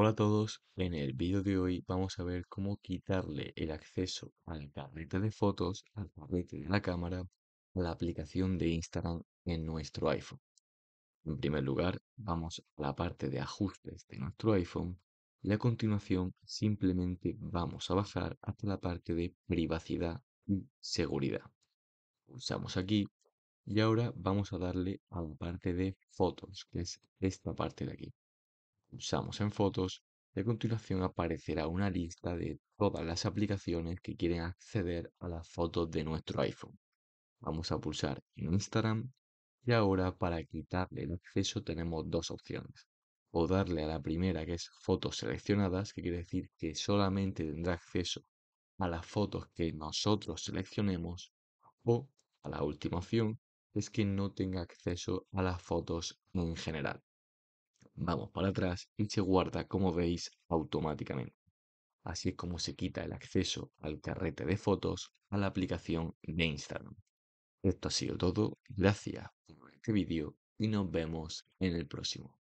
Hola a todos, en el vídeo de hoy vamos a ver cómo quitarle el acceso al carrete de fotos, al carrete de la cámara, a la aplicación de Instagram en nuestro iPhone. En primer lugar, vamos a la parte de ajustes de nuestro iPhone y a continuación simplemente vamos a bajar hasta la parte de privacidad y seguridad. Pulsamos aquí y ahora vamos a darle a la parte de fotos, que es esta parte de aquí pulsamos en fotos y a continuación aparecerá una lista de todas las aplicaciones que quieren acceder a las fotos de nuestro iPhone. Vamos a pulsar en Instagram y ahora para quitarle el acceso tenemos dos opciones. O darle a la primera que es fotos seleccionadas, que quiere decir que solamente tendrá acceso a las fotos que nosotros seleccionemos, o a la última opción, es que no tenga acceso a las fotos en general vamos para atrás y se guarda, como veis, automáticamente. Así es como se quita el acceso al carrete de fotos a la aplicación de Instagram. Esto ha sido todo, gracias por este vídeo y nos vemos en el próximo.